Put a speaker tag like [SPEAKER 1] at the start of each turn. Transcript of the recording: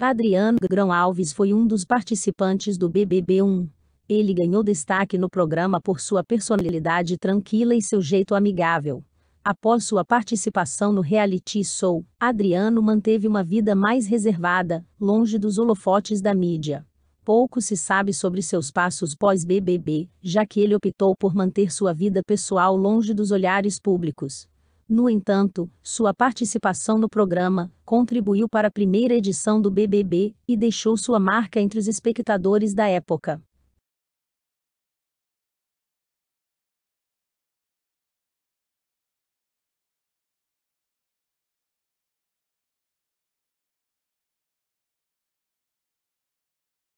[SPEAKER 1] Adriano Grão Alves foi um dos participantes do BBB1. Ele ganhou destaque no programa por sua personalidade tranquila e seu jeito amigável. Após sua participação no reality show, Adriano manteve uma vida mais reservada, longe dos holofotes da mídia. Pouco se sabe sobre seus passos pós-BBB, já que ele optou por manter sua vida pessoal longe dos olhares públicos. No entanto, sua participação no programa contribuiu para a primeira edição do BBB e deixou sua marca entre os espectadores da
[SPEAKER 2] época.